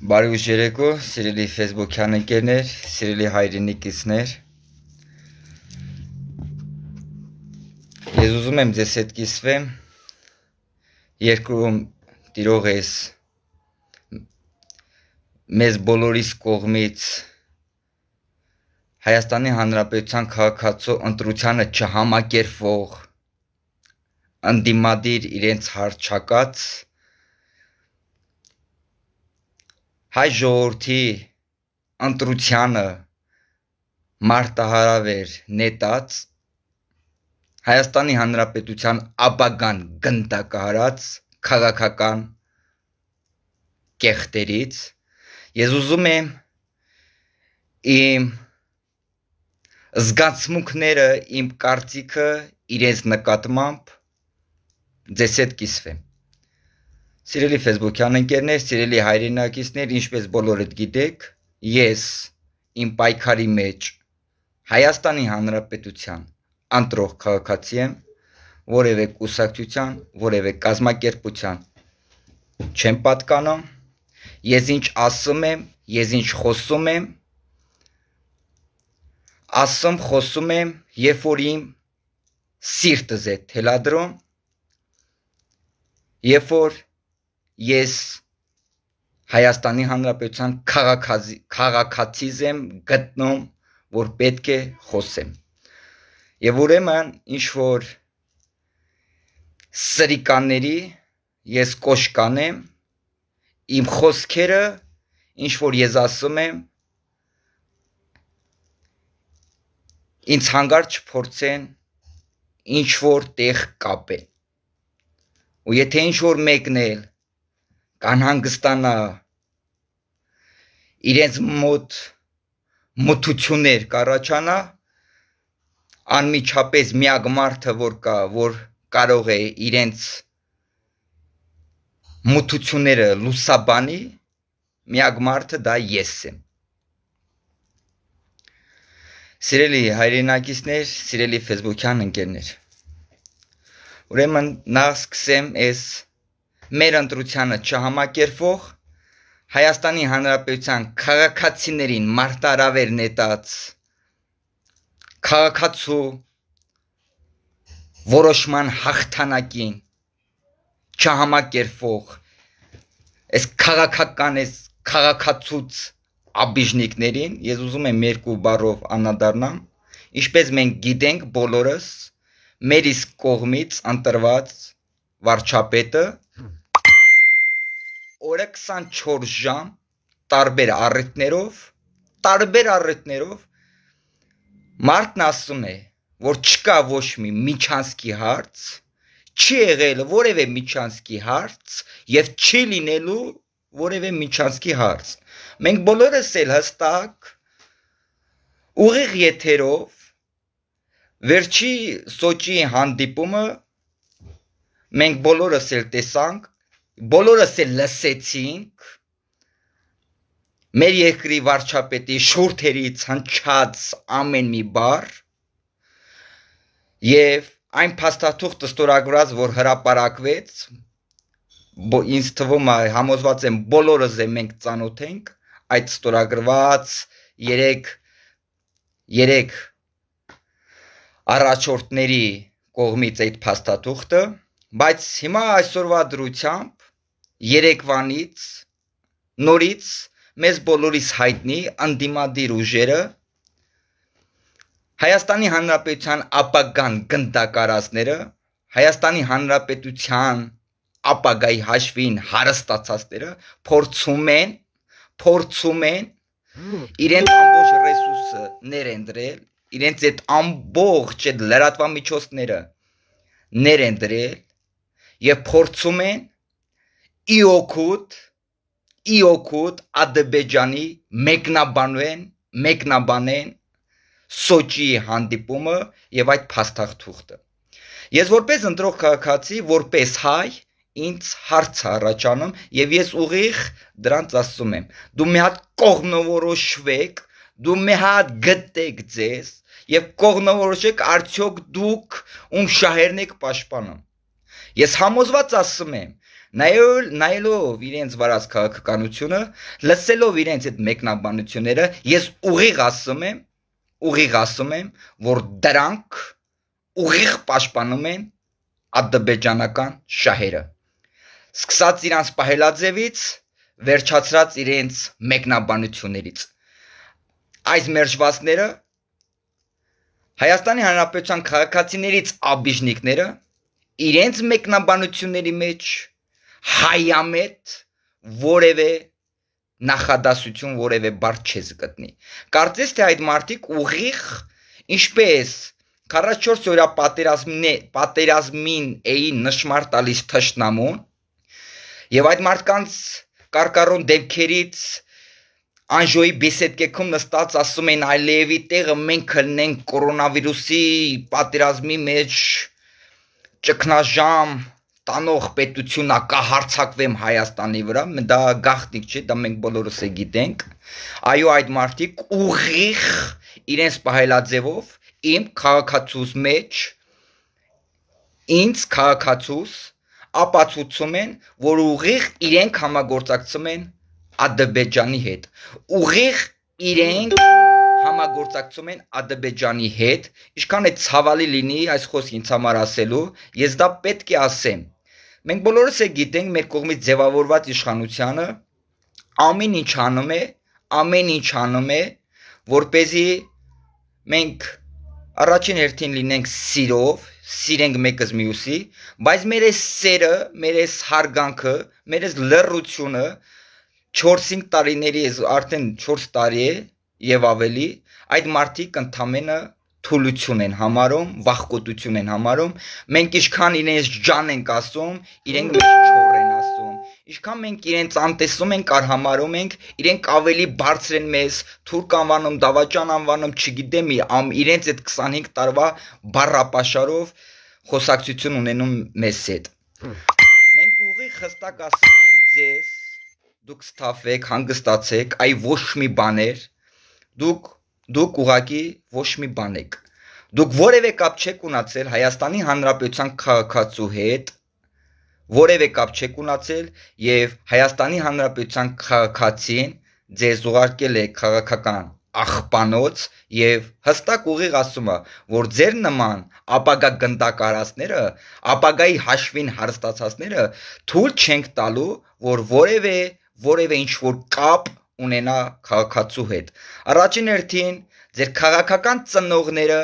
Բարի ուշ երեկո, սիրելի Facebook-յան ընկերներ, սիրելի հայրենիքիցներ։ Ես ուզում եմ ձեզ հետ կիսվեմ երկրում տիրող էս մեզ բոլորիս կողմից Հայաստանի Հանրապետության քաղաքացու ընտրությանը չհամակերպվող ընդդիմադիր իրենց հարցակած հայ ժողովրդի ընտրությանը մարտահարավեր նետած Հայաստանի Հանրապետության աբագան գնդակահարած քաղաքական կեղտերից ես ուզում եմ իմ զգացմունքները, իմ կարծիքը իրենց նկատմամբ ձեզ հետ կիսվեմ։ Սիրելի Facebook-յան ընկերներ, սիրելի հայրենակիցներ, ինչպես բոլորդ գիտեք, ես իմ պայքարի մեջ Հայաստանի Հանրապետության անտրող քաղաքացի եմ, որևէ կուսակցության, որևէ կազմակերպության չեմ պատկանում։ Ես ինչ ասում եմ, ես ինչ խոսում եմ, ասում խոսում եմ, երբ որ իմ սիրտս է թելադրում, երբ որ ես Հայաստանի Հանրապետության քաղաքացի քաղաքացիզ եմ գտնում, որ պետք է խոսեմ։ Եվ ուրեմն ինչ որ սրիկանների ես կոշկան եմ, իմ խոսքերը ինչ որ ես ասում եմ, ինձ հանգար չփորձեն ինչ որ տեղ կապեն։ Ու եթե ինչ որ մեկն էլ կանհանգստանա իրենց մոտ մթություններ կառաջանա անմիջապես միակ մարդը որ կա որ կարող է իրենց մթությունները լուսաբանի միակ մարդը դա ես եմ Սիրելի հայրենակիցներ, սիրելի Facebook-յան ընկերներ։ Ուրեմն նախ սկսեմ այս մեր ընտրությանը չհամակերպող Հայաստանի Հանրապետության քաղաքացիներին մարտարավեր նետած քաղաքացու որոշման հաղթանակին չհամակերպող այս քաղաքական այս քաղաքացուց աբիժնիկներին ես ուզում եմ երկու բառով անադառնամ ինչպես մենք գիտենք բոլորս մեր իսկ կողմից ընտրված վարչապետը օրը 24 ժամ տարբեր առիթներով, տարբեր առիթներով մարդն ասում է, որ չկա ոչ մի միջանցքի հարց, չի եղել որևէ միջանցքի հարց եւ չի լինելու որևէ միջանցքի հարց։ Մենք բոլորս էլ հստակ ուղիղ եթերով վերջի Սոչիի հանդիպումը մենք բոլորս էլ տեսանք բոլորս էլ լսեցինք մեր երկրի վարչապետի շուրթերից հնչած ամեն մի բառ եւ այն փաստաթուղթը ստորագրած որ հրապարակվեց ինձ թվում է համոզված եմ բոլորս է մենք ծանոթ ենք այդ ստորագրված 3 3 առաջորդների կողմից այդ փաստաթուղթը բայց հիմա այսօրվա դրությամբ Երեկվանից նորից մեզ բոլորիս հայտնի անդիմադիր ուժերը Հայաստանի Հանրապետության ապագան գնդակարածները Հայաստանի Հանրապետության ապագայի հաշվին հարստացածները փորձում են փորձում են իրենց ամբողջ ռեսուրսը ներընտրել իրենց այդ ամբողջ այդ լրատվամիջոցները ներընտրել եւ փորձում են Իոկուտ Իոկուտ Ադրբեջանի մեկնաբանեն մեկնաբանեն Սոչիի հանդիպումը եւ այդ փաստաթուղթը։ Ես որպես ընտրող քաղաքացի, որպես հայ, ինձ հարց առաջանում եւ ես ուղիղ դրանց ասում եմ դու մի հատ կողմնորոշվեք դու մի հատ գտեք ձեզ եւ կողմնորոշեք արդյոք դուք ում շահերն եք պաշտպանում ես համոզված ասում եմ նայել նայելով իրենց վարած քաղաքականությունը, լսելով իրենց այդ մեկնաբանությունները, ես ուղիղ ասում եմ, ուղիղ ասում եմ, որ դրանք ուղիղ պաշտպանում են ադրբեջանական շահերը։ Սկսած իրանց պահելաձևից, վերջացրած իրենց մեկնաբանություններից։ Այս մերժվածները Հայաստանի Հանրապետության քաղաքացիներից աբիժնիկները իրենց մեկնաբանությունների մեջ հայամետ որևէ նախադասություն որևէ բառ չես գտնի։ Կարծես թե այդ մարդիկ ուղիղ ինչպես 44 օրյա պատերազմին է, պատերազմին էին նշмар տալիս թշնամուն եւ այդ մարդկանց կարկառոն դեպքերից Անժոյի բեսեդկեքում նստած ասում են Ալիևի տեղը մենք կլնենք կորոնավիրուսի պատերազմի մեջ ճկնաժամ տանող պետություն ակահարցակվեմ Հայաստանի վրա, դա գախտնիկ չէ, դա մենք բոլորս է գիտենք։ Այո, այդ մարդիկ ուղիղ իրենց պահելաձևով իմ քաղաքացուս մեջ ինձ քաղաքացուս ապացուցում են, որ ուղիղ իրենք համագործակցում են Ադրբեջանի հետ։ Ուղիղ իրենք համագործակցում են Ադրբեջանի հետ, ինչքան է ցավալի լինի այս խոսքը ինձ համար ասելու, ես դա պետք է ասեմ։ Մենք բոլորս է գիտենք մեր կողմից ձևավորված իշխանությունը ամեն ինչ անում է, ամեն ինչ անում է, որ เป զի մենք առաջին հերթին լինենք սիրով, սիրենք մեկս մյուսի, բայց մեր այս սերը, մեր այս հարգանքը, մեր այս լրրությունը 4-5 տարիների, արդեն 4 տարի է եւ ավելի, այդ մարդիկ ընդամենը թուլություն են համարում, վախկոտություն են համարում։ Մենք ինչքան իրենց ջան ենք ասում, իրենք մեզ չոր են ասում։ Ինչքան մենք իրենց անտեսում ենք, ար համարում ենք, իրենք ավելի բարձր են մեզ, թուրք անվանում, դավաճան անվանում, չգիտեմ, ամ իրենց այդ 25 տարվա բառապաշարով խոսակցություն ունենում մեզ հետ։ Մենք ուղի խստակ ասում ենք ձեզ, դուք սթափեք, հանգստացեք, այ ոչ մի բաներ։ Դուք Դուք ուղակի ոչ մի բան եք։ Դուք որևէ կապ չեք ունացել Հայաստանի Հանրապետության քաղաքացու հետ, որևէ կապ չեք ունացել եւ Հայաստանի Հանրապետության քաղաքացին ձեզ ուղարկել է քաղաքական աղբանոց եւ հստակ ուղիղ ասում է, որ ձեր նման ապագա գնդակարածները, ապագայի հաշվին հարստացածները թույլ չենք տալու, որ որևէ որևէ ինչ որ կապ ունենա քաղաքացու հետ։ Առաջին հերթին ձեր քաղաքական ծնողները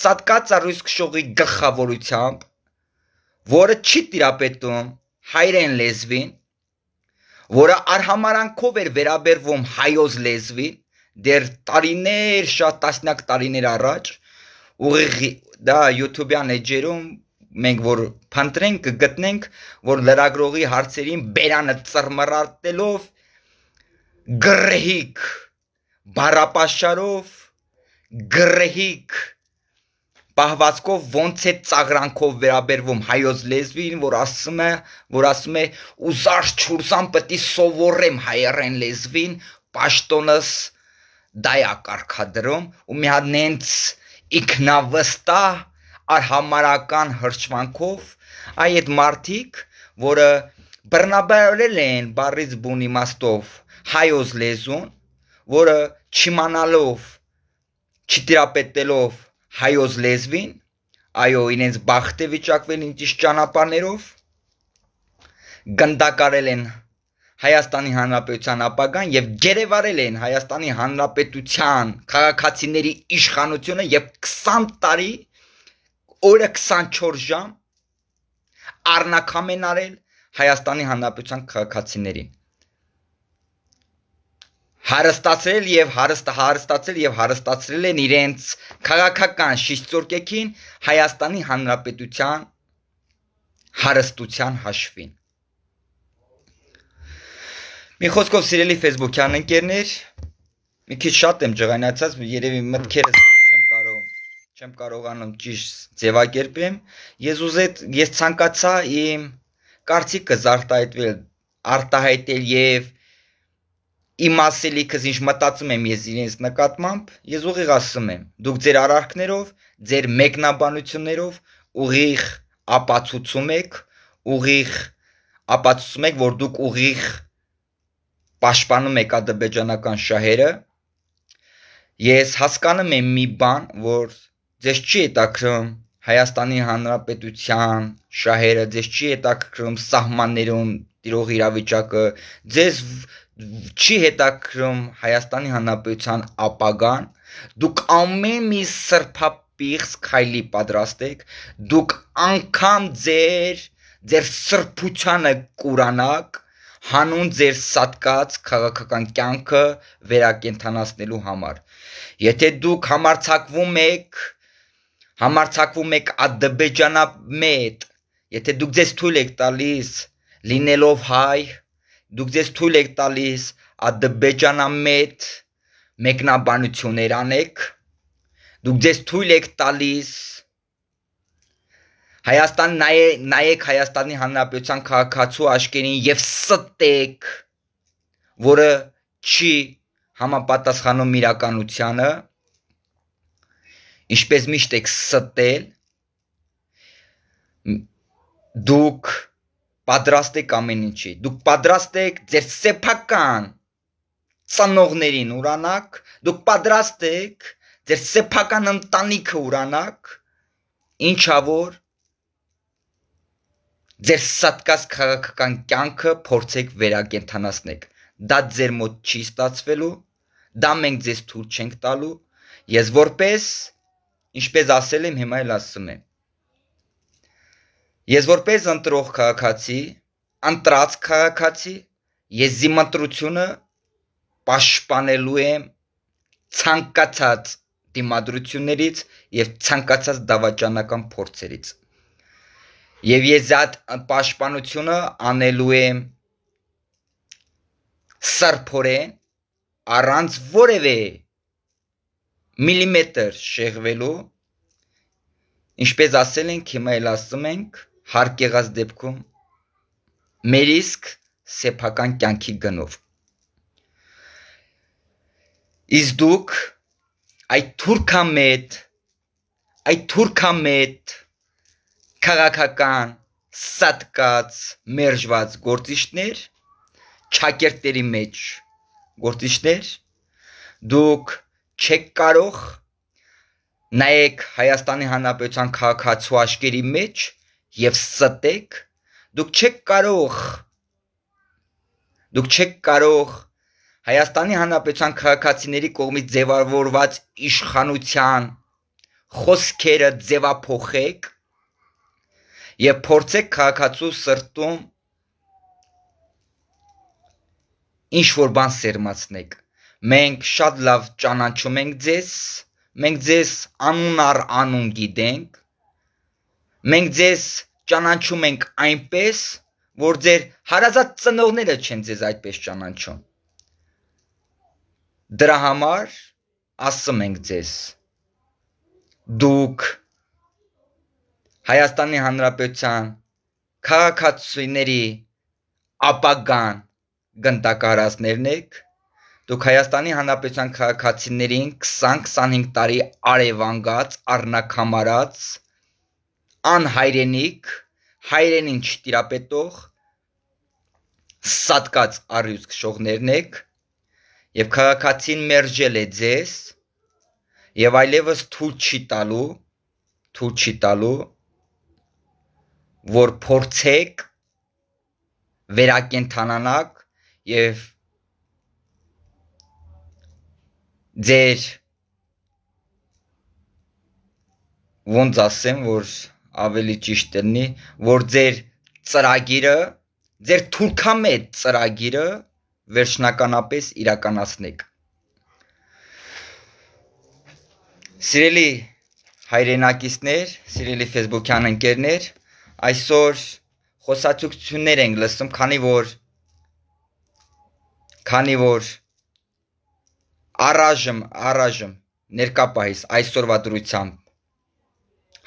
սատկա ծառույց քշողի գլխավորությամբ, որը չի տիրապետում հայրեն լեզվին, որը արհամարանքով էր վերաբերվում հայոց լեզվին, դեռ տարիներ, շատ տասնյակ տարիներ առաջ, ուղիղ դա YouTube-յան էջերում մենք որ փնտրենք կգտնենք, որ լրագրողի հարցերին բերանը ծռմռարտելով գրհիկ բարապաշարով գրհիկ պահվածքով ոնց է ծաղրանքով վերաբերվում հայոց լեզվին, որ ասում է, որ ասում է ուզար ճուրսան պետք է սովորեմ հայերեն լեզվին, պաշտոնս դա է կարկադրում ու մի հատ նենց ինքնավստահ արհամարական հրճվանքով այ այդ մարդիկ, որը բռնաբարել են բարից բուն իմաստով հայոց լեզուն, որը չիմանալով, չտիրապետելով հայոց լեզվին, այո, իրենց բախտե վիճակվել ինչիշ ճանապարներով գնդակարել են Հայաստանի Հանրապետության ապագան եւ գերեվարել են Հայաստանի Հանրապետության քաղաքացիների իշխանությունը եւ 20 տարի օրը 24 ժամ առնակամեն արել Հայաստանի Հանրապետության քաղաքացիներին հարստացրել եւ հարստ հարստացել եւ հարստացրել են իրենց քաղաքական շիճորկեքին Հայաստանի Հանրապետության հարստության հաշվին։ Մի խոսքով սիրելի Facebook-յան ընկերներ, մի քիչ շատ եմ ջղայնացած, երևի մտքերս չեմ կարող, չեմ կարողանում ճիշտ ձևակերպեմ։ Ես ուզեի, ես ցանկացա իմ կարծիքը զարտահայտվել, արտահայտել եւ և իմ ասելիքս ինչ մտածում եմ ես իրենց նկատմամբ, ես ուղիղ ասում եմ, դուք ձեր արարքներով, ձեր մեկնաբանություններով ուղիղ ապացուցում եք, ուղիղ ապացուցում եք, որ դուք ուղիղ պաշտպանում եք ադրբեջանական շահերը։ Ես հասկանում եմ մի բան, որ ձեզ չի հետաքրում Հայաստանի Հանրապետության շահերը, ձեզ չի հետաքրում սահմաններում տիրող իրավիճակը, ձեզ չի հետաքրում Հայաստանի Հանրապետության ապագան, դուք ամեն մի սրփապիղս քայլի պատրաստ եք, դուք անգամ ձեր ձեր սրբությանը կուրանակ հանուն ձեր սատկած քաղաքական կյանքը վերակենթանացնելու համար։ Եթե դուք համարցակվում եք, համարցակվում եք ադրբեջանամետ, եթե դուք ձեզ թույլ եք տալիս լինելով հայ, դուք ձեզ թույլ եք տալիս ադրբեջանամետ մեկնաբանություններ անեք դուք ձեզ թույլ եք տալիս Հայաստան նայե նայեք Հայաստանի Հանրապետության քաղաքացու աշկերին եւ ստեք որը չի համապատասխանում իրականությանը ինչպես միշտ եք ստել դուք Պատրաստ եք ամեն ինչի։ Դուք պատրաստ եք ձեր սեփական ծնողներին ուրանաք, դուք պատրաստ եք ձեր սեփական ընտանիքը ուրանաք, ինչա որ ձեր սատկած քաղաքական կյանքը փորձեք վերակենդանացնել։ Դա ձեր մոտ չի ստացվելու, դա մենք ձեզ թույլ չենք տալու։ Ես որպես ինչպես ասել եմ, հիմա էլ ասում եմ Ես որպես ընտրող քաղաքացի, ընտրած քաղաքացի, ես զիմատրությունը պաշտպանելու եմ ցանկացած դիմադրություններից եւ ցանկացած դավաճանական փորձերից։ Եվ ես այդ պաշտպանությունը անելու եմ սարփորեն առանց որևէ միլիմետր շեղվելու ինչպես ասել ենք, հիմա էլ ասում ենք հարկ եղած դեպքում մեր իսկ սեփական կյանքի գնով իսկ դուք այդ թուրքամետ այդ թուրքամետ քաղաքական սատկած մերժված գործիչներ ճակերտերի մեջ գործիչներ դուք չեք կարող նայեք Հայաստանի Հանրապետության քաղաքացու աչքերի մեջ եւ ստեք, դուք չեք կարող դուք չեք կարող Հայաստանի Հանրապետության քաղաքացիների կողմից ձևավորված իշխանության խոսքերը ձևափոխեք եւ փորձեք քաղաքացու սրտում ինչ որ բան սերմացնեք։ Մենք շատ լավ ճանաչում ենք ձեզ, մենք ձեզ անուն առ անուն գիտենք, Մենք ձեզ ճանաչում ենք այնպես, որ ձեր հարազատ ծնողները չեն ձեզ այդպես ճանաչում։ Դրա համար ասում ենք ձեզ դուք Հայաստանի Հանրապետության քաղաքացիների ապագան գնդակահարածներն եք դուք Հայաստանի Հանրապետության քաղաքացիներին 20-25 տարի արևանգած, առնակամարած անհայրենիք, հայրենին չտիրապետող սատկած առյուծ քշողներն եք եւ քաղաքացին մերժել է ձեզ եւ այլևս թույլ չի տալու թույլ չի տալու որ փորձեք վերակենթանանաք եւ ձեր ոնց ասեմ որ ավելի ճիշտ լինի, որ ձեր ծրագիրը, ձեր թուրքամետ ծրագիրը վերջնականապես իրականացնեք։ Սիրելի հայրենակիցներ, սիրելի Facebook-յան ընկերներ, այսօր խոսացություններ ենք լսում, քանի որ քանի որ առայժմ, առայժմ ներկապահից այսօրվա դրությամբ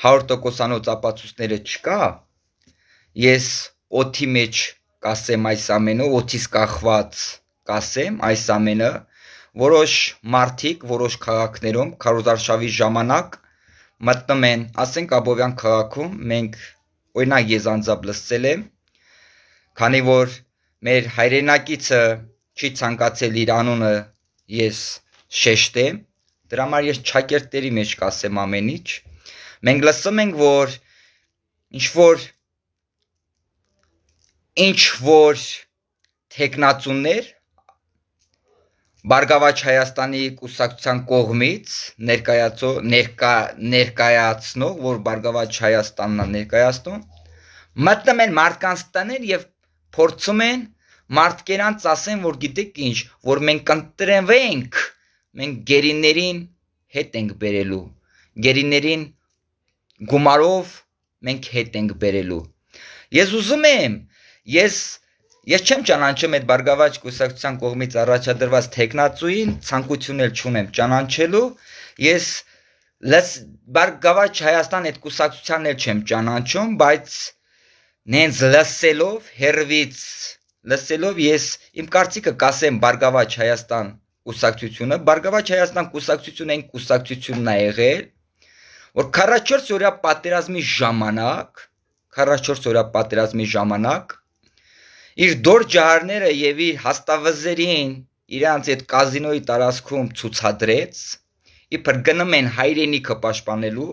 100%-անոց ապացույցները չկա, ես օթի մեջ կասեմ այս ամենը, օթից կախված կասեմ այս ամենը, որոշ մարդիկ, որոշ քաղաքներում քարոզարշավի ժամանակ մտնում են, ասենք Աբովյան քաղաքում մենք օրինակ ես անձամբ լսել եմ, քանի որ մեր հայրենակիցը չի ցանկացել իր անունը ես շեշտեմ, դրա համար ես ճակերտների մեջ կասեմ ամեն ինչ, Մենք լսում ենք, որ ինչ որ ինչ որ տեխնացուներ Բարգավաճ Հայաստանի կուսակցության կողմից ներկայացո ներկա ներկայացնող, որ Բարգավաճ Հայաստանն է ներկայացնում, մտնում են մարդկանց տներ եւ փորձում են մարդկանց ասեն, որ գիտեք ինչ, որ մենք կընտրվենք, մենք գերիներին հետ ենք բերելու, գերիներին գումարով մենք հետ ենք բերելու։ Ես ուզում եմ, ես Ես չեմ ճանաչում այդ բարգավաճ կուսակցության կողմից առաջադրված տեխնացուին, ցանկություն էլ չունեմ ճանաչելու։ Ես լս բարգավաճ Հայաստան այդ կուսակցությանն էլ չեմ ճանաչում, բայց նենց լսելով հերվից լսելով ես իմ կարծիքը կասեմ բարգավաճ Հայաստան կուսակցությունը, բարգավաճ Հայաստան կուսակցությունը այն կուսակցությունն է եղել, որ 44 օրյա պատերազմի ժամանակ 44 օրյա պատերազմի ժամանակ իր դոր ջահարները եւ իր հաստավզերին իրանց այդ կազինոյի տարածքում ցուցադրեց իբր գնում են հայրենիքը պաշտպանելու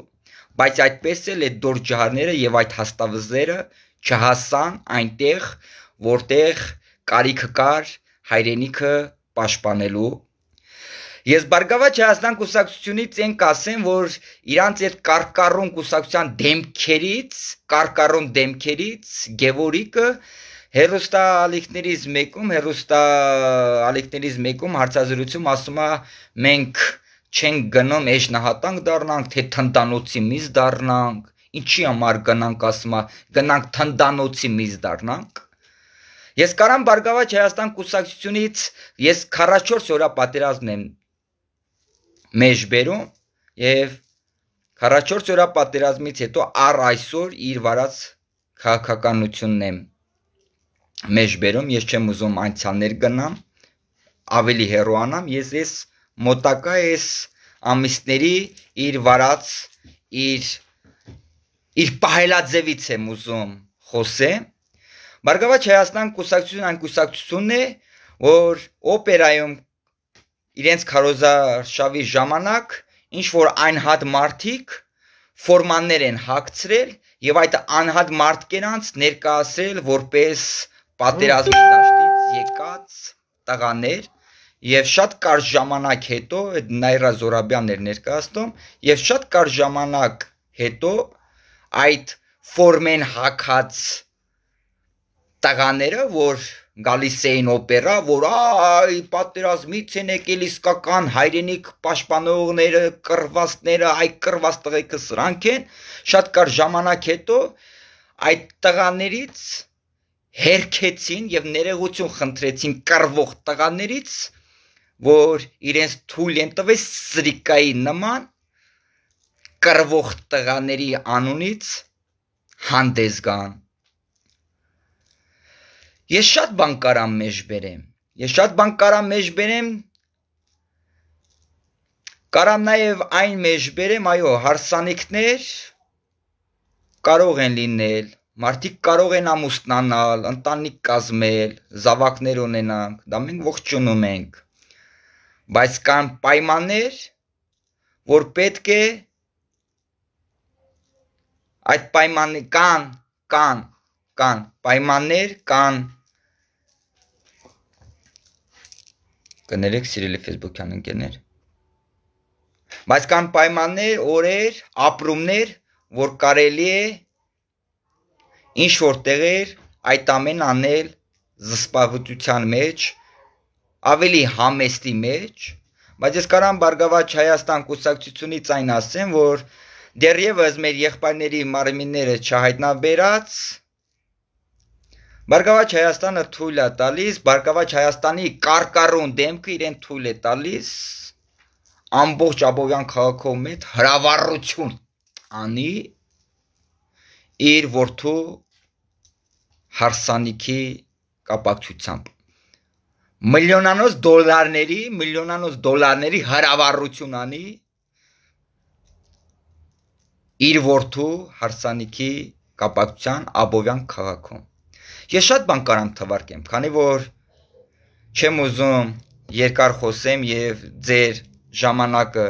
բայց այդպես էլ այդ դոր ջահարները եւ այդ հաստավզերը չհասան այնտեղ որտեղ կարիք կար հայրենիքը պաշտպանելու Ես Բարգավաճ Հայաստան կուսակցությունից են կասեմ, որ իրանց այդ կարկառոն կուսակցության դեմքերից, կարկառոն դեմքերից Գևորիկը հերոստա ալիքներից մեկում, հերոստա ալիքներից մեկում հարցազրույցում ասում է մենք չենք գնում էջ նահատանք դառնանք, թե թնդանոցի միզ դառնանք, ինչի համար գնանք ասում է գնանք թնդանոցի միզ դառնանք։ Ես կարամ Բարգավաճ Հայաստան կուսակցությունից ես 44 օրա պատերազմն եմ մեջբերում եւ 44 օրյա պատերազմից հետո առ այսօր իր վարած քաղաքականությունն է մեջբերում ես չեմ ուզում անցյալներ գնամ ավելի հերոանամ ես ես մոտակա ես ամիսների իր վարած իր իր պահելաձևից եմ ուզում խոսեմ Բարգավաճ Հայաստան կուսակցություն այն կուսակցությունն է, որ օպերայում իրենց քարոզարշավի ժամանակ ինչ որ այնհատ մարդիկ ֆորմաններ են հակցրել եւ այդ անհատ մարդկանց ներկայացրել որպես պատերազմի դաշտից եկած տղաներ եւ շատ կարճ ժամանակ հետո այդ Նայրա Զորաբյանն էր ներկայացնում եւ շատ կարճ ժամանակ հետո այդ ֆորմեն հակած տղաները որ գալիս էին օպերա, որ այ պատերազմից են եկել իսկական հայրենիք պաշտպանողները, կրվածները, այ կրված տղեկը սրանք են։ Շատ կար ժամանակ հետո այդ տղաներից հերքեցին եւ ներողություն խնդրեցին կրվող տղաներից, որ իրենց թույլ են տվել սրիկայի նման կրվող տղաների անունից հանդես գան Ես շատ բան կարամ մեջ բերեմ։ Ես շատ բան կարամ մեջ բերեմ։ Կարամ նաև այն մեջ բերեմ, այո, հարսանիքներ կարող են լինել, մարդիկ կարող են ամուսնանալ, ընտանիք կազմել, զավակներ ունենալ, դա մենք ողջունում ենք։ Բայց կան պայմաններ, որ պետք է այդ պայմաններ կան, կան, կան պայմաններ, կան Կներեք սիրելի Facebook-յան ընկերներ։ Բայց կան պայմաններ, օրեր, ապրումներ, որ կարելի է ինչ որ տեղեր այդ ամեն անել զսպավության մեջ, ավելի համեստի մեջ, բայց ես կարամ Բարգավաճ Հայաստան կուսակցությունից այն ասեմ, որ դեռևս մեր եղբայրների մարմինները չհայտնաբերած Բարգավաճ Հայաստանը թույլ է տալիս, Բարգավաճ Հայաստանի կարկառուն դեմքը իրեն թույլ է տալիս ամբողջ Աբովյան քաղաքով մեծ հրավառություն անի իր որդու հարսանիքի կապակցությամբ միլիոնանոց դոլարների, միլիոնանոց դոլարների հրավառություն անի իր որդու հարսանիքի կապակցության Աբովյան քաղաքում Ես շատ բան կարամ թվարկեմ, քանի որ չեմ ուզում երկար խոսեմ եւ ձեր ժամանակը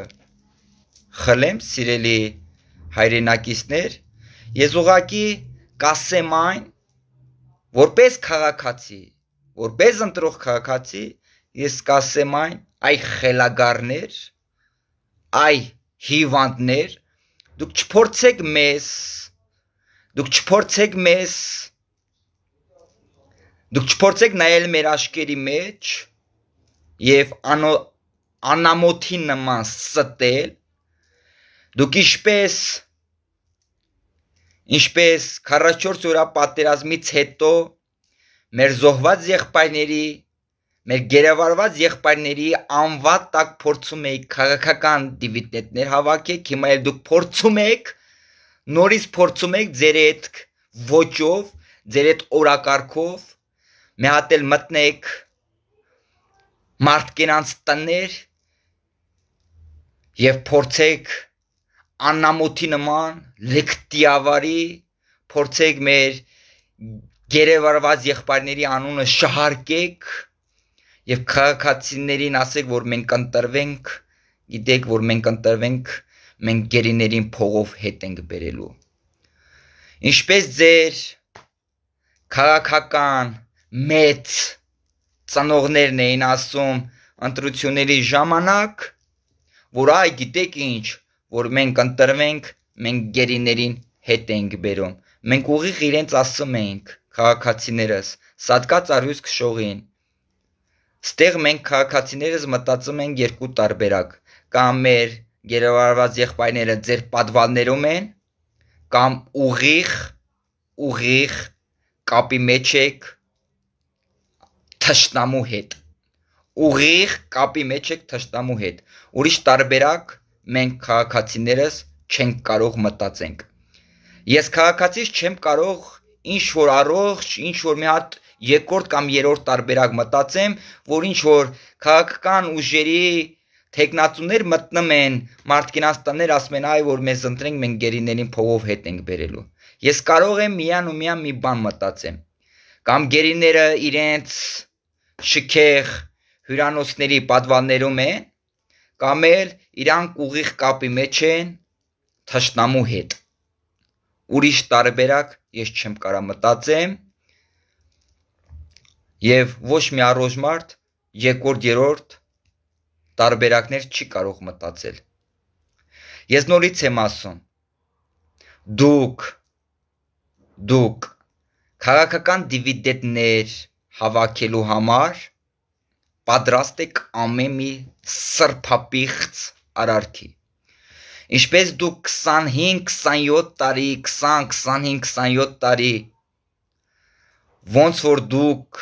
խլեմ, սիրելի հայրենակիցներ, ես ուղակի կասեմ այն, որպես քաղաքացի, որպես ընտրող քաղաքացի, ես կասեմ այն, այ խելագարներ, այ հիվանդներ, դուք չփորձեք մեզ, դուք չփորձեք մեզ Դուք չփորձեք նայել մեր աչքերի մեջ եւ անո անամոթի նման ստել դուք ինչպես ինչպես 44 օրյա պատերազմից հետո մեր զոհված եղբայրների մեր գերավարված եղբայրների անվատ տակ փորձում էի քաղաքական դիվիդենդներ հավաքեք հիմա էլ դուք փորձում եք նորից փորձում եք ձեր այդ ոչով ձեր այդ օրակարգով մի հատ էլ մտնեք մարդկանց տներ եւ փորձեք աննամոթի նման լեկտիավարի փորձեք մեր գերեվարված եղբայրների անունը շահարկեք եւ քաղաքացիներին ասեք, որ մենք ընտրվենք, գիտեք, որ մենք ընտրվենք, մենք գերիներին փողով հետ ենք բերելու։ Ինչպես ձեր քաղաքական մեծ ծնողներն էին ասում ընտրությունների ժամանակ, որ այ գիտեք ինչ, որ մենք ընտրվենք, մենք գերիներին հետ ենք բերում։ Մենք ուղիղ իրենց ասում էինք քաղաքացիներս, սատկած արյուս քշողին։ Ստեղ մենք քաղաքացիներս մտածում ենք երկու տարբերակ՝ կամ մեր գերավարված եղբայրները ձեր падվալներում են, կամ ուղիղ ուղիղ կապի մեջ եք թշնամու հետ։ Ուղիղ կապի մեջ եք թշնամու հետ։ Ուրիշ տարբերակ մենք քաղաքացիներս չենք կարող մտածենք։ Ես քաղաքացի չեմ կարող ինչ որ առողջ, ինչ որ մի հատ երկրորդ կամ երրորդ տարբերակ մտածեմ, որ ինչ որ քաղաքական ուժերի տեխնատուներ մտնում են մարդկինաստաններ ասում են այ որ մեզ ընտրենք մենք գերիներին փողով հետ ենք բերելու ես կարող եմ միան ու միան մի բան մտածեմ կամ գերիները իրենց շքեղ հյուրանոցների պատվաններում է կամ էլ իրանք ուղիղ կապի մեջ են թշնամու հետ ուրիշ տարբերակ ես չեմ կարա մտածեմ եւ ոչ մի առողջմարդ երկրորդ երրորդ տարբերակներ չի կարող մտածել ես նորից եմ ասում դուք դուք քաղաքական դիվիդենդներ հավաքելու համար պատրաստ եք ամեն մի սրփապիղծ արարքի։ Ինչպես դուք 25-27 տարի, 20-25-27 տարի ոնց որ դուք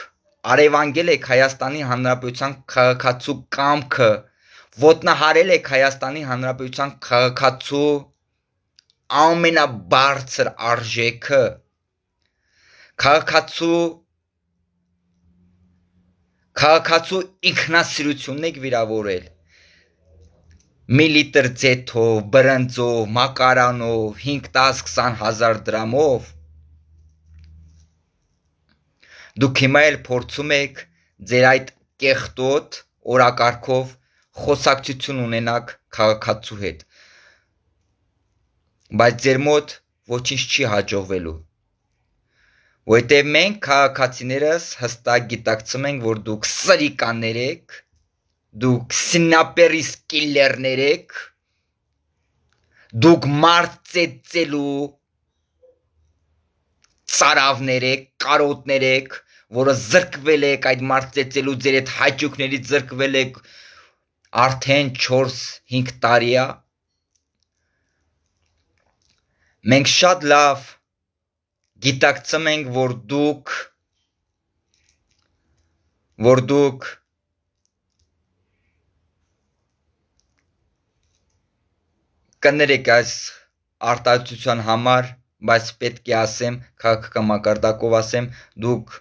արևանգել եք Հայաստանի Հանրապետության քաղաքացու կամքը, ոտնահարել եք Հայաստանի Հանրապետության քաղաքացու ամենաբարձր արժեքը, քաղաքացու Քաղաքացու ինքնասիրությունն եք վիրավորել։ Մի լիտր ձեթով, բրնձով, մակարանով, 5-10-20 հազար դրամով դուք հիմա էլ փորձում եք ձեր այդ կեղտոտ օրակարգով խոսակցություն ունենակ քաղաքացու հետ բայց ձեր մոտ ոչինչ չի հաջողվելու Որտեւ մենք քաղաքացիներս հստակ գիտակցում ենք, որ դուք սրիկաներ եք, դուք սնապերիս կիլերներ եք, դուք մարտեցելու ծարավներ եք, կարոտներ եք, որը զրկվել եք այդ մարտեցելու ձեր այդ հաճույքներից զրկվել եք արդեն 4-5 տարի է։ Մենք շատ լավ գիտակցում ենք, որ դուք որ դուք կներեք այս արտահայտության համար, բայց պետք է ասեմ, քաղաքական մակարդակով ասեմ, դուք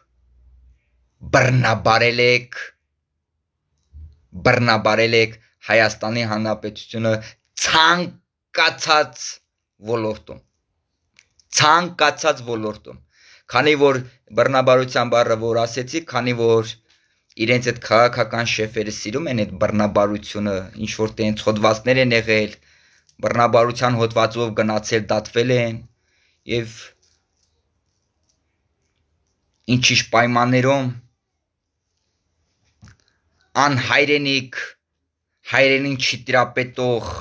բռնաբարել եք բռնաբարել եք Հայաստանի Հանրապետությունը ցանկացած ոլորտում ցանկացած ոլորտում։ Քանի որ բռնաբարության բառը որ ասեցի, քանի որ իրենց այդ քաղաքական շեֆերը սիրում են այդ բռնաբարությունը, ինչ որ տենց հոդվածներ են եղել, բռնաբարության հոդվածով գնացել, դատվել են եւ ինչ-ինչ պայմաններում անհայրենիք հայրենին չի տիրապետող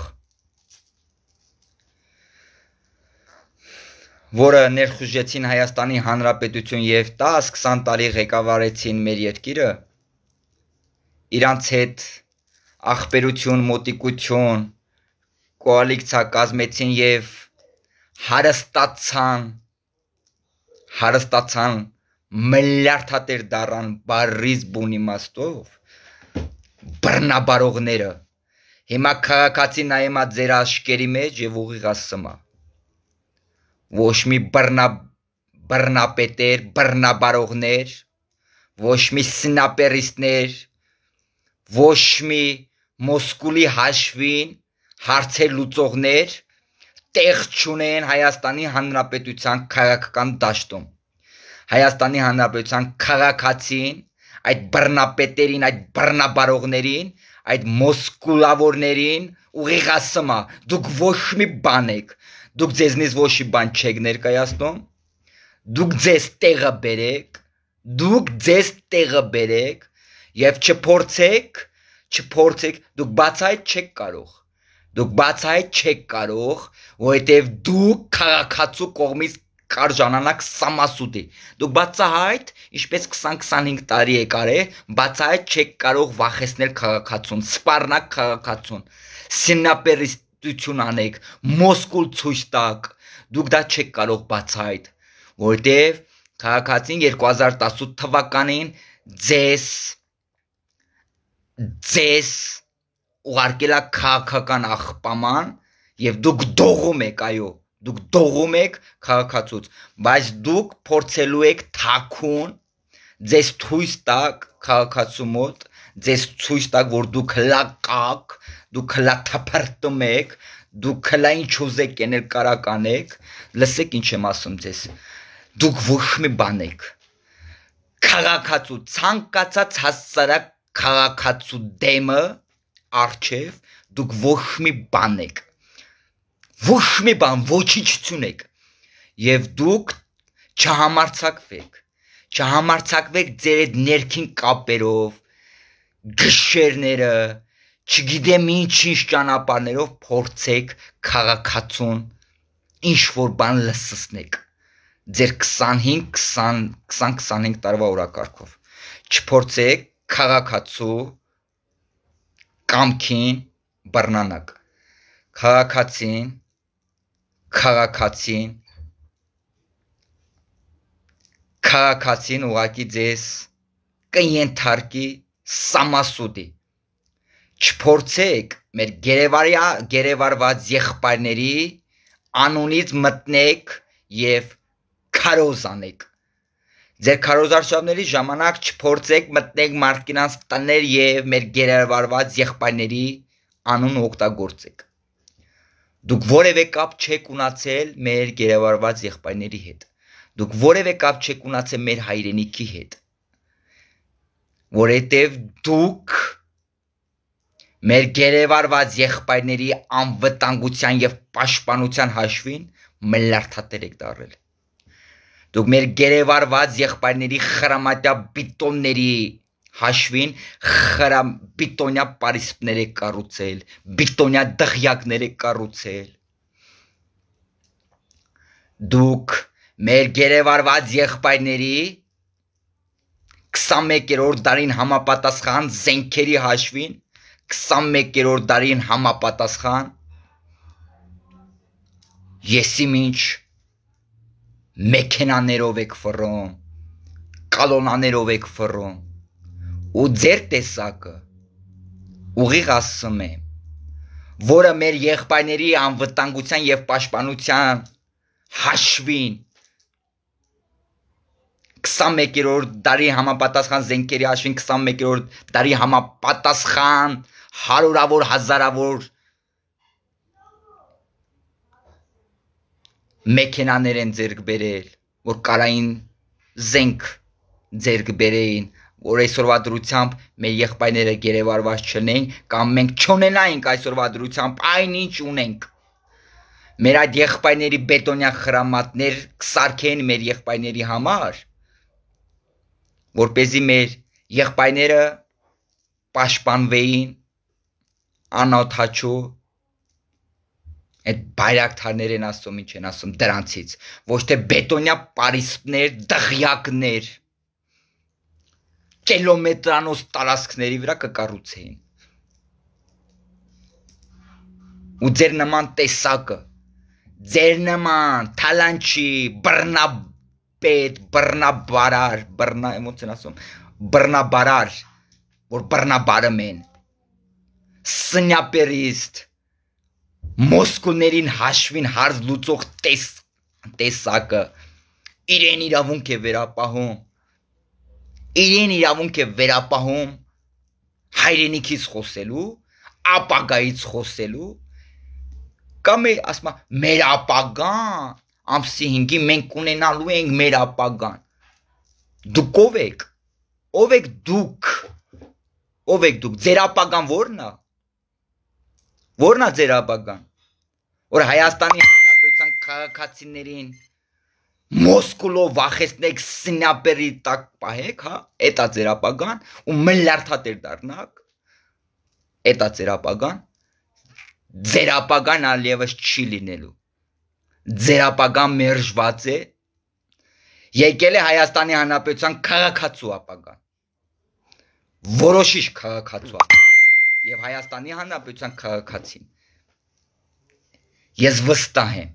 որը ներխուժեցին Հայաստանի Հանրապետություն եւ 10-20 տարի ղեկավարեցին մեր երկիրը, իրանց հետ ախբերություն, մոտիկություն, կոալիցիա կազմեցին եւ հարստացան հարստացան միլիարդատեր դառան բարիզ բուն իմաստով բռնաբարողները հիմա քաղաքացին նայեմա ձեր աչքերի մեջ եւ ուղիղ ասում է ոչ մի բռնա բռնապետեր, բռնաբարողներ, ոչ մի սնապերիստներ, ոչ մի մոսկուլի հաշվին հարցեր լուծողներ տեղ չունեն Հայաստանի Հանրապետության քաղաքական դաշտում։ Հայաստանի Հանրապետության քաղաքացին, այդ բռնապետերին, այդ բռնաբարողներին, այդ մոսկուլավորներին ուղիղ ասում է, դուք ոչ մի բան եք, դուք ձեզնից ոչ մի բան չեք ներկայացնում դուք ձեզ տեղը բերեք դուք ձեզ տեղը բերեք եւ չփորձեք չփորձեք դուք բացահայտ չեք կարող դուք բացահայտ չեք կարող որովհետեւ դուք քաղաքացու կողմից կար ժամանակ սամասուտի։ Դուք բացահայտ, ինչպես 20-25 տարի է կարե, բացահայտ չեք կարող վախեցնել քաղաքացուն, սպառնակ քաղաքացուն, սինապերից դություն անեք, մոսկուլ ցույց տակ։ Դուք դա չեք կարող բացահայտ, որտեվ քաղաքացին 2018 թվականին ձեզ ձեզ ուղարկելա քաղաքական աղբաման եւ դուք դողում եք, այո, դուք դողում եք քաղաքացուց, բայց դուք փորձելու եք թաքուն ձեզ թույս տակ քաղաքացու մոտ, ձեզ ցույց տակ, որ դուք հլակակ դուք հլա թափարտում եք, դուք հլա ինչ ուզեք ենել կարական եք, լսեք ինչ եմ ասում ձեզ։ Դուք ոչ մի բան եք։ Խաղակացու ցանկացած հասարակ խաղակացու դեմը արչև դուք ոչ մի բան եք։ Ոչ մի բան, ոչինչ չունեք։ Եվ դուք չհամարցակվեք չհամարցակվեք ձեր այդ ներքին կապերով, գշերները, չգիտեմ ինչի ճանապարներով փորձեք քաղաքացուն ինչ որ բան լսսնեք ձեր 25 20 20 25 տարվա օրակարգով չփորձեք քաղաքացու կամքին բռնանակ քաղաքացին քաղաքացին քաղաքացին ուղակի ձեզ կենթարկի սամասուդի չփորձեք մեր գերեվարյա գերեվարված եղբայրների անունից մտնեք եւ քարոզանեք։ Ձեր քարոզարշավների ժամանակ չփորձեք մտնեք մարդկանց տներ եւ մեր գերեվարված եղբայրների անունը օգտագործեք։ Դուք որևէ կապ չեք ունացել մեր գերեվարված եղբայրների հետ։ Դուք որևէ կապ չեք ունացել մեր հայրենիքի հետ։ Որովհետեւ դուք Մեր գերեվարված եղբայրների անվտանգության եւ պաշտպանության հաշվին մլարթատեր եք դարել։ Դուք մեր գերեվարված եղբայրների խրամատյա բիտոնների հաշվին խրամ բիտոնյա պարիսպներ եք կառուցել, բիտոնյա դղյակներ եք կառուցել։ Դուք մեր գերեվարված եղբայրների 21-րդ դարին համապատասխան զենքերի հաշվին 21-րդ դարին համապատասխան եսի մինչ մեքենաներով եք ֆռոմ, կալոնաներով եք ֆռոմ ու ձեր տեսակը ուղիղ ասում է, որը մեր եղբայրների անվտանգության եւ պաշտպանության հաշվին 21-րդ դարի համապատասխան զենքերի հաշվին 21-րդ դարի համապատասխան հարյուրավոր հազարավոր մեքենաներ են ձերկ բերել, որ կարային զենք ձերկ բերեին, որ այսօրվա դրությամբ մեր եղբայրները գերեվարված չլինեն կամ մենք չունենայինք այսօրվա դրությամբ այնինչ ունենք։ Մեր այդ եղբայրների բետոնյա խրամատներ կսարքեն մեր եղբայրների համար, որ เป զի մեր եղբայրները պաշտպանվեին անօթաչու այդ բայրակթարներն ասում ինչ են ասում դրանցից ոչ թե բետոնյա պարիսպներ դղյակներ կիլոմետրանոց տարածքների վրա կկառուցեին ու ձեր նման տեսակը ձեր նման թալանչի բռնապետ բռնաբարար բռնա եմոցիան ասում բռնաբարար որ բռնաբարը մեն սնյապերիստ մոսկուներին հաշվին հարց լուծող տես տեսակը իրեն իրավունք է վերապահում իրեն իրավունք է վերապահում հայրենիքից խոսելու ապագայից խոսելու կամ է ասма մեր ապագան ամսի 5-ի մենք ունենալու ենք մեր ապագան դուք ով եք ով եք դուք ով եք դուք ձեր ապագան ո՞րն է Որն է ձեր ապագան։ Որ Հայաստանի Հանրապետության քաղաքացիներին Մոսկվով վախեցնեք սնապերի տակ պահեք, հա, էտա ձեր ապագան ու մլարթատեր դառնաք։ Էտա ձեր ապագան։ Ձեր ապագան ալևս չի լինելու։ Ձեր ապագան մերժված է։ Եկել է Հայաստանի Հանրապետության քաղաքացու ապագան։ Որոշիշ քաղաքացու ապագան եւ Հայաստանի Հանրապետության քաղաքացին։ Ես վստահ եմ,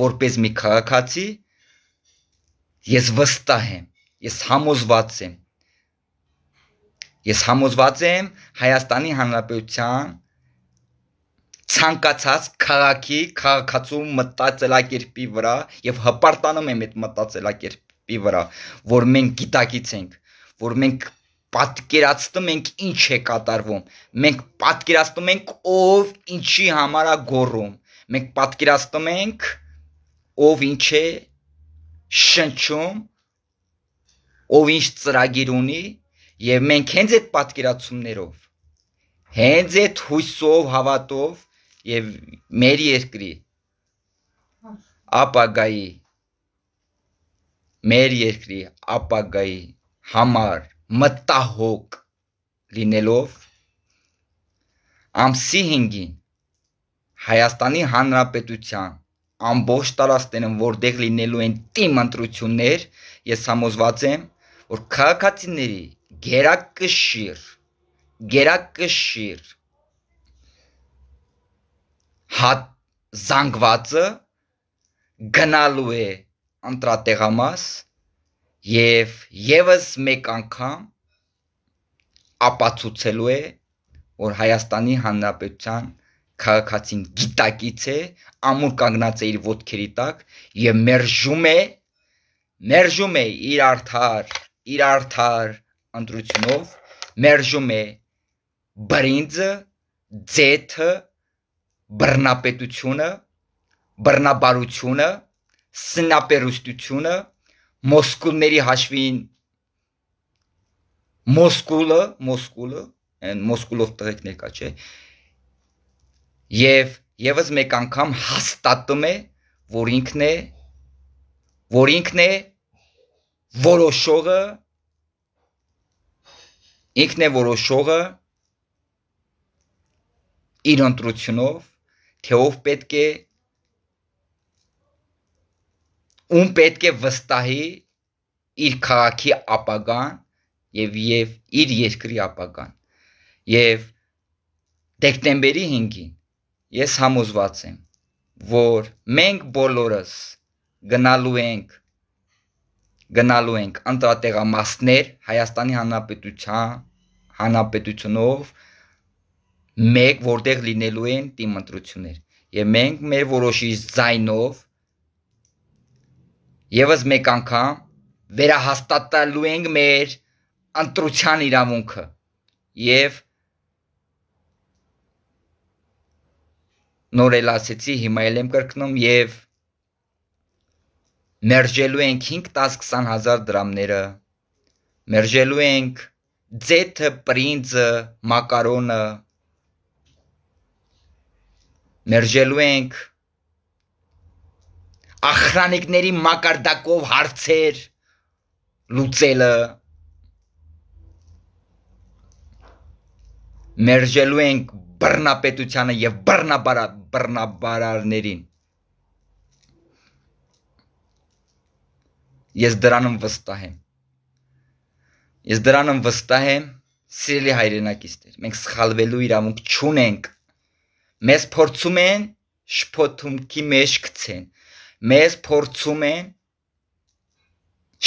որպես մի քաղաքացի, ես վստահ եմ, ես համոզված եմ։ Ես համոզված եմ Հայաստանի Հանրապետության ցանկացած քաղաքի քաղաքացու մտածելակերպի վրա եւ հպարտանում եմ այդ մտածելակերպի վրա, որ մենք գիտակից ենք, որ մենք պատկերացնում ենք ինչ է կատարվում։ Մենք պատկերացնում ենք ով ինչի համար է գոռում։ Մենք պատկերացնում ենք ով ինչ է շնչում, ով ինչ ծրագիր ունի, եւ մենք հենց այդ պատկերացումներով, հենց այդ հույսով, հավատով եւ մեր երկրի ապագայի մեր երկրի ապագայի համար մտահոգ լինելով ամսի 5-ին Հայաստանի Հանրապետության ամբողջ տարածքներում որտեղ լինելու են թիմ ընտրություններ, ես համոզված եմ, որ քաղաքացիների գերակշիռ, գերակշիռ հատ զանգվածը գնալու է ընտրատեղամաս եւ եւս մեկ անգամ ապացուցելու է որ Հայաստանի Հանրապետության քաղաքացին գիտակից է ամուր կանգնած է իր ոդքերի տակ եւ մերժում է մերժում է իր արթար իր արթար ընտրությունով մերժում է բրինձը ձեթը բռնապետությունը բռնաբարությունը սնապերուստությունը մոսկուլների հաշվին մոսկուլը, մոսկուլը, այն մոսկուլով տղեկ ներկա չէ։ Եվ եւս մեկ անգամ հաստատում է, որ ինքն է, որ ինքն է որոշողը, ինքն է որոշողը իր ընտրությունով, թե ով պետք է ում պետք է վստահի իր քաղաքի ապագան եւ եւ իր երկրի ապագան։ Եվ դեկտեմբերի 5-ին ես համոզված եմ, որ մենք բոլորս գնալու ենք գնալու ենք անդրադեղամասներ Հայաստանի Հանրապետության հանրապետությունով մեկ որտեղ լինելու են դիմընտրություններ եւ մենք մեր որոշիչ ձայնով եւս մեկ անգամ վերահաստատելու ենք մեր ընտրության իրավունքը եւ նոր էլ ասեցի հիմա էլ եմ կրկնում եւ մերժելու ենք 5-10-20000 դրամները մերժելու ենք ձեթը, պրինձը, մակարոնը մերժելու ենք ախրանիկների մակարդակով հարցեր լուծելը մերժելու ենք բռնապետությանը եւ բռնաբարա բռնաբարարներին ես դրանում վստահ եմ ես դրանում վստահ եմ սիրելի հայրենակիցներ մենք սխալվելու իրավունք չունենք մեզ փորձում են շփոթումքի մեջ գցեն մեզ փորձում են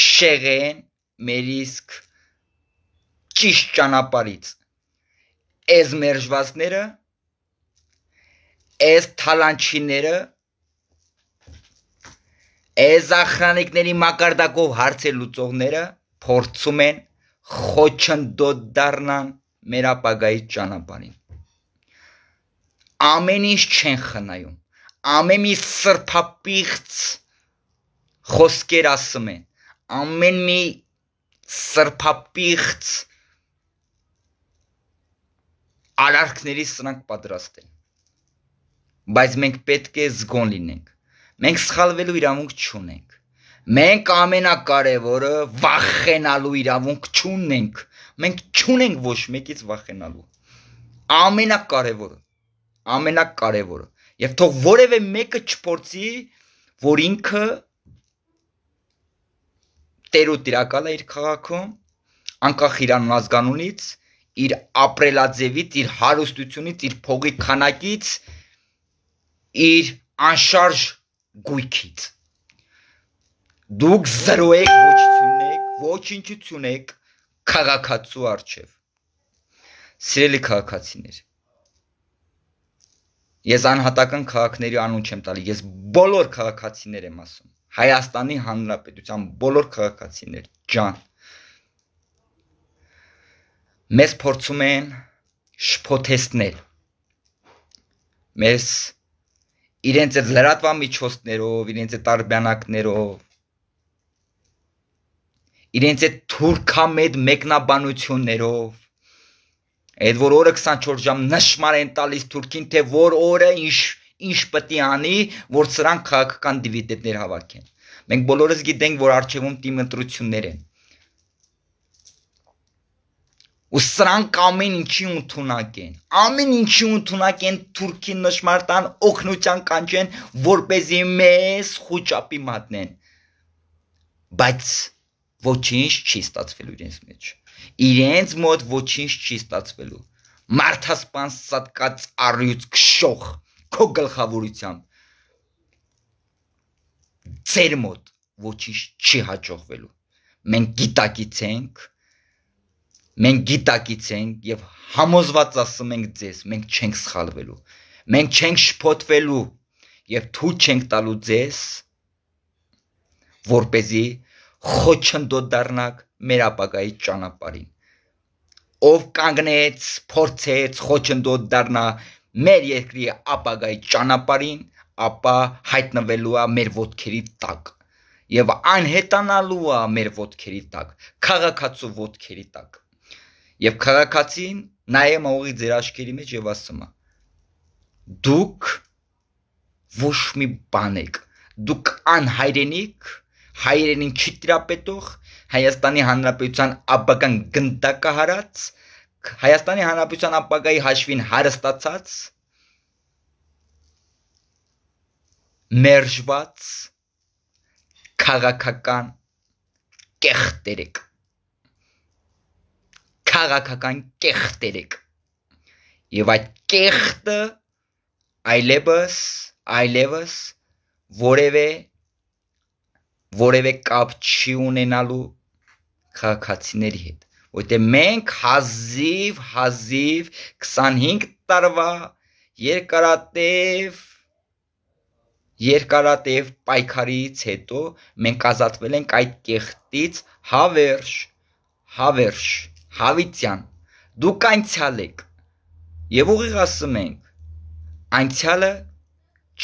շեղեն մեր իսկ ճիշտ ճանապարից այս մերժվածները այս թալանչիները այս ախրանիկների մակարդակով հարցելուցողները փորձում են խոչընդոտ դառնան մեր ապագայի ճանապարհին ամեն ինչ չեն խնայում ամեն մի սրփապիղծ խոսքեր ասում են ամեն մի սրփապիղծ արարքների սրանք պատրաստ են բայց մենք պետք է զգոն լինենք մենք սխալվելու իրավունք չունենք մենք ամենակարևորը վախենալու իրավունք չունենք մենք չունենք ոչ մեկից վախենալու ամենակարևորը ամենակարևորը եւ թող որևէ մեկը չփորձի որ ինքը տերու տիրակալ է իր քաղաքում, անկախ իր անազգանունից, իր ապրելաձևից, իր հարստությունից, իր փողի քանակից, իր անշարժ գույքից։ Դուք զրո եք, ոչություն եք, ոչինչություն եք քաղաքացու արչև։ Սիրելի քաղաքացիներ, ես անհատական քաղաքների անուն չեմ տալի, ես բոլոր քաղաքացիներ եմ ասում։ Հայաստանի Հանրապետության բոլոր քաղաքացիներ ջան մեզ փորձում են շփոթեցնել մեզ իրենց այդ լրատվամիջոցներով, իրենց այդ տարբյանակներով իրենց այդ թուրքամետ մեկնաբանություններով այդ որ օրը 24 ժամ նշмар են տալիս թուրքին թե որ օրը ինչ ինչ պետք է անի, որ սրանք քաղաքական դիվիդենդներ հավաքեն։ Մենք բոլորս գիտենք, որ արժևում թիմ ընտրություններ են։ Ու սրանք ամեն ինչի ընդունակ են։ Ամեն ինչի ընդունակ են Թուրքի նշմարտան օկնության կանչեն, որ เป զի մեզ խոճապի մատնեն։ Բայց ոչինչ չի ստացվելու իրենց մեջ։ Իրենց մոտ ոչինչ չի ստացվելու։ Մարդասպան սատկած առյուծ քշող քո գլխավորությամբ ծեր մոտ ոչինչ չի հաջողվելու մենք գիտակից ենք մենք գիտակից ենք եւ համոզված ասում ենք ձեզ մենք չենք սխալվելու մենք չենք շփոթվելու եւ թույլ չենք տալու ձեզ որ เป զի խոչընդոտ դառնաք մեր ապագայի ճանապարհին ով կանգնեց, փորձեց խոչընդոտ դառնա մեր երկրի ապագայի ճանապարհին, ապա հայտնվելու է մեր ոդքերի տակ եւ անհետանալու է մեր ոդքերի տակ, քաղաքացու ոդքերի տակ։ Եվ քաղաքացին նայեմ ուղի ձեր աչքերի մեջ եւ ասում է. Դուք ոչ մի բան եք։ Դուք անհայրենիք, հայրենին չտրապետող, Հայաստանի Հանրապետության ապական գնդակահարած Հայաստանի Հանրապետության ապագայի հաշվին հարստացած մերժված քաղաքական կեղտերեք քաղաքական կեղտերեք եւ այդ կեղտը այլևս այլևս որևէ որևէ կապ չի ունենալու քաղաքացիների հետ որտեղ մենք հազիվ հազիվ 25 տարվա երկարատև երկարատև պայքարից հետո մենք ազատվել ենք այդ կեղտից հավերժ հավերժ հավիցյան դուք անցյալ եք եւ ուղիղ ասում ենք անցյալը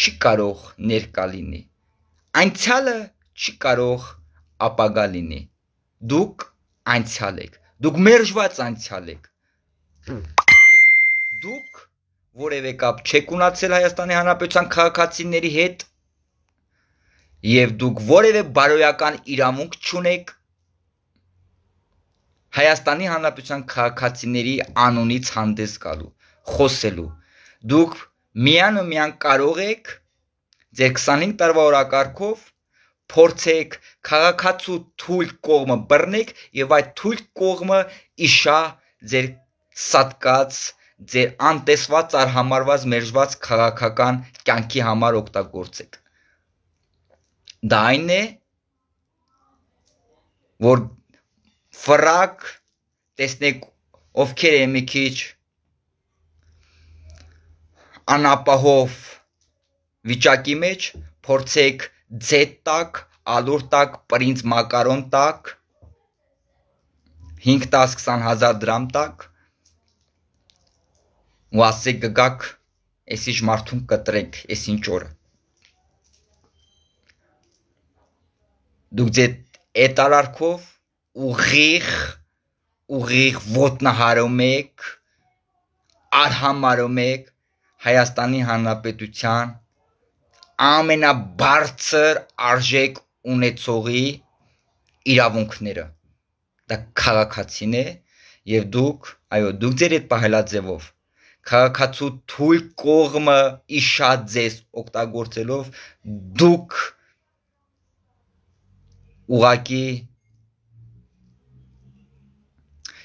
չի կարող ներկա լինի անցյալը չի կարող ապագա լինի դուք անցյալ եք Դուք մերժված անցյալ եք։ Դուք որևէ կապ չեք ունացել Հայաստանի Հանրապետության քաղաքացիների հետ եւ դուք որևէ բարոյական իրավունք չունեք Հայաստանի Հանրապետության քաղաքացիների անունից հանդես գալու, խոսելու։ Դուք միան ու միան կարող եք ձեր 25 տարվա օրակարգով փորձեք քաղաքացու թույլ կողմը բռնեք եւ այդ թույլ կողմը իշա ձեր սատկած ձեր անտեսված արհամարված մերժված քաղաքական կյանքի համար օգտագործեք դա այն է որ ֆրակ տեսնեք ովքեր են մի քիչ անապահով վիճակի մեջ փորձեք ձետ տակ, ալուր տակ, պրինց մակարոն տակ, 5-10-20 հազար դրամ տակ, ու ասեք գգակ, ես ինչ մարդուն կտրեք, ես ինչ օրը։ Դուք ձետ էտ արարքով ուղիղ, ուղիղ ոտնահարում եք, արհամարում եք Հայաստանի Հանրապետության ամենաբարձր արժեք ունեցողի իրավունքները։ Դա քաղաքացին է եւ դուք, այո, դուք ձեր այդ պահելա ձևով քաղաքացու թույլ կողմը իշատ ձեզ օգտագործելով դուք ուղակի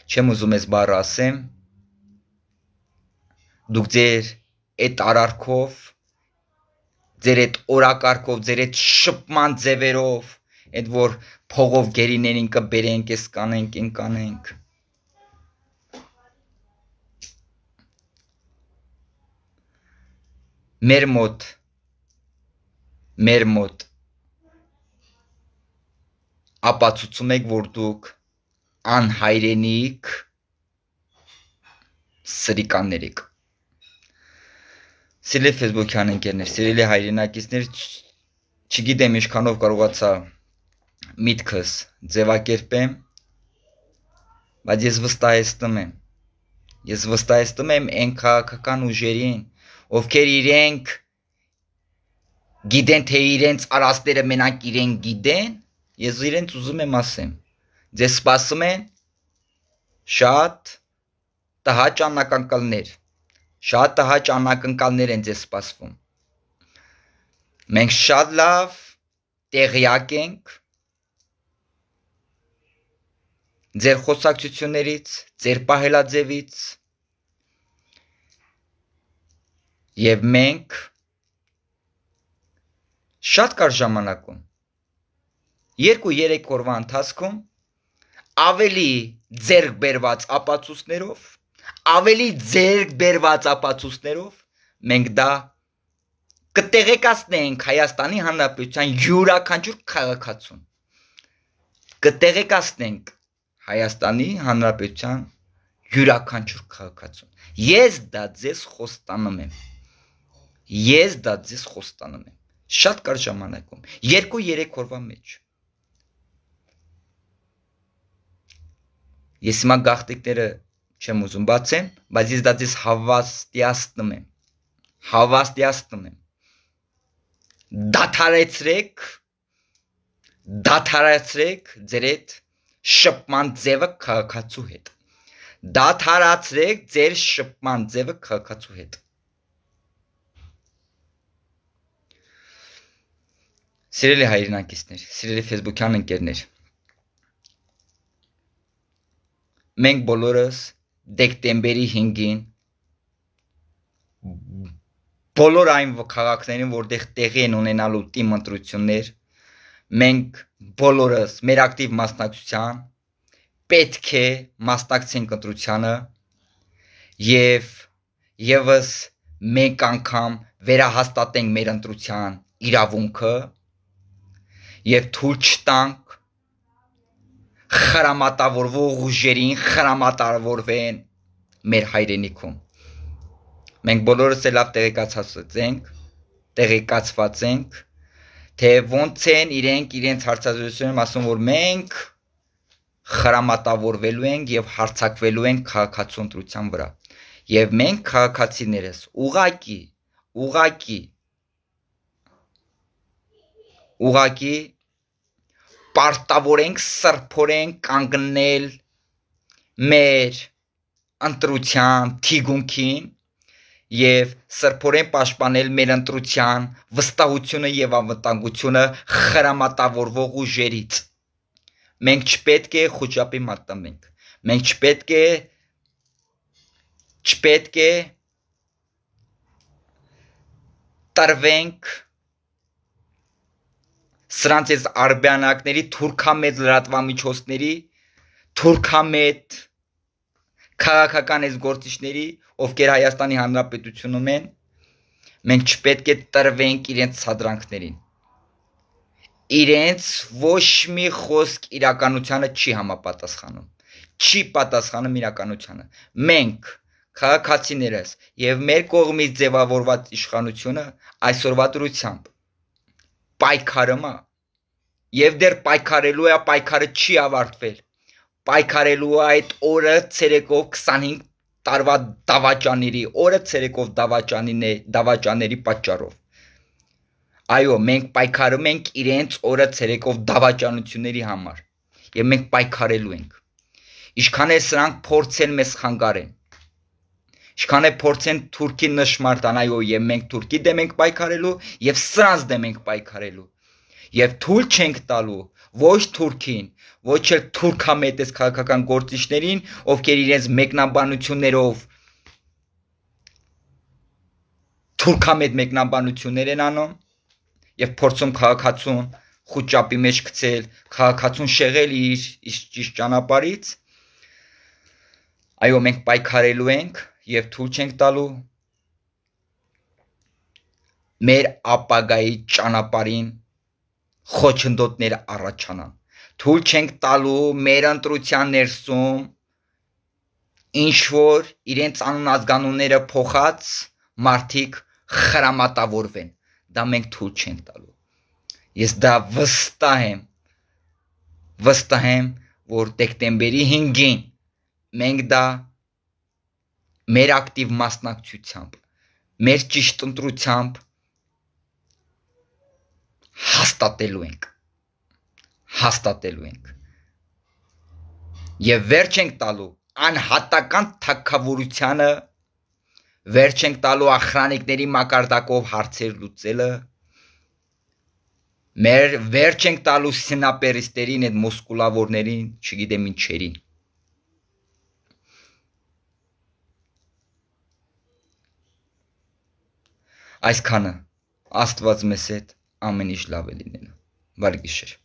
չեմ ուզում ես բառը ասեմ դուք ձեր այդ արարքով ձեր այդ օրակարգով, ձեր այդ շփման ձևերով, այդ որ փողով գերիներին կբերենք, էս կանենք, այն կանենք։ Մեր մոտ մեր մոտ ապացուցում եք, որ դուք անհայրենիք սրիկաններ եք։ Սիրելի Facebook-յան ընկերներ, սիրելի հայրենակիցներ, չգիտեմ ինչքանով կարողացա միտքս ձևակերպեմ, բայց ես վստահեցնում եմ։ Ես վստահեցնում եմ այն քաղաքական ուժերին, ովքեր իրենք գիտեն թե իրենց արածները մենակ իրեն գիտեն, ես իրենց ուզում եմ ասեմ։ Ձեզ սպասում են շատ տհաճ անակնկալներ։ Շատ տհաճ անակնկալներ են ձեզ սպասվում։ Մենք շատ լավ տեղյակ ենք ձեր խոսակցություններից, ձեր պահելաձևից։ Եվ մենք շատ կար ժամանակում 2-3 օրվա ընթացքում ավելի ձերբերված ապացույցներով ավելի ձերկ բերված ապացույցներով մենք դա կտեղեկացնենք Հայաստանի Հանրապետության յուրաքանչյուր քաղաքացուն։ Կտեղեկացնենք Հայաստանի Հանրապետության յուրաքանչյուր քաղաքացուն։ Ես դա ձեզ խոստանում եմ։ Ես դա ձեզ խոստանում եմ։ Շատ կար ժամանակում, 2-3 օրվա մեջ։ Ես հիմա գաղտնիքները չեմ ուզում բացեմ, բայց ես դա ձեզ հավաստիացնում եմ։ Հավաստիացնում եմ։ Դաթարեցրեք, դաթարեցրեք ձեր այդ շփման ձևը քաղաքացու հետ։ Դաթարացրեք ձեր շփման ձևը քաղաքացու հետ։ Սիրելի հայրենակիցներ, սիրելի Facebook-յան ընկերներ, մենք բոլորս դեկտեմբերի 5-ին բոլոր այն քաղաքներին, որտեղ տեղի են ունենալու թիմ ընտրություններ, մենք բոլորս մեր ակտիվ մասնակցության պետք է մասնակցենք ընտրությանը եւ եւս մեկ անգամ վերահաստատենք մեր ընտրության իրավունքը եւ թույլ չտանք խրամատավորվող ուժերին խրամատավորվեն մեր հայրենիքում։ Մենք բոլորս էլ լավ տեղեկացած ենք, տեղեկացված ենք, թե ոնց են իրենք իրենց հարցազրույցներում ասում, որ մենք խրամատավորվելու ենք եւ հարցակվելու ենք քաղաքացու ընտրության վրա։ Եվ մենք քաղաքացիներս ուղակի, ուղակի ուղակի պարտավորենք սրբորեն կանգնել մեր ընտրության թիգունքին եւ սրբորեն պաշտպանել մեր ընտրության վստահությունը եւ անվտանգությունը խրամատավորվող ուժերից։ Մենք չպետք է խոճապի մատ տմենք։ Մենք չպետք է չպետք է տարվենք սրանց այս արբյանակների թուրքամետ լրատվամիջոցների թուրքամետ քաղաքական այս գործիչների, ովքեր Հայաստանի Հանրապետությունում են, մենք չպետք է տրվենք իրենց ցադրանքներին։ Իրենց ոչ մի խոսք իրականությանը չի համապատասխանում։ Չի պատասխանում իրականությանը։ Մենք քաղաքացիներս եւ մեր կողմից ձևավորված իշխանությունը այսօրվա դրությամբ պայքարը մա։ Եվ դեռ պայքարելու է, պայքարը չի ավարտվել։ Պայքարելու է այդ օրը ցերեկով 25 տարվա դավաճանների, օրը ցերեկով դավաճանիներ, դավաճանների պատճառով։ Այո, մենք պայքարում ենք իրենց օրը ցերեկով դավաճանությունների համար։ Եվ մենք պայքարելու ենք։ Ինչքան է սրանք փորձել մեզ խանգարեն։ Չքան է փորձեն Թուրքին նշմարտան, այո, եւ մենք Թուրքի դեմ ենք պայքարելու եւ սրանց դեմ ենք պայքարելու։ Եվ թույլ չենք տալու ոչ Թուրքին, ոչ էլ թուրքամետես քաղաքական գործիչներին, ովքեր իրենց մեկնաբանություններով թուրքամետ մեկնաբանություններ են անում եւ փորձում քաղաքացուն խոճապի մեջ գցել, քաղաքացուն շեղել իր ճիշտ ճանապարից։ Այո, մենք պայքարելու ենք եւ թույլ չենք տալու մեր ապագայի ճանապարհին խոչընդոտներ առաջանան թույլ չենք տալու մեր ընտրության ներսում ինչ որ իրենց անուն ազգանունները փոխած մարդիկ խրամատավորվեն դա մենք թույլ չենք տալու ես դա վստահ եմ վստահ եմ որ դեկտեմբերի 5-ին մենք դա մեր ակտիվ մասնակցությամբ, մեր ճիշտ ընտրությամբ հաստատելու ենք հաստատելու ենք եւ վերջ ենք տալու անհատական թակավորությանը վերջ ենք տալու ախրանիկների մակարդակով հարցեր լուծելը մեր վերջ ենք տալու սնապերիստերին այդ մոսկուլավորներին չգիտեմ ինչերին այսքանը աստված մեզ հետ ամեն ինչ լավ է լինենա վարգիշեր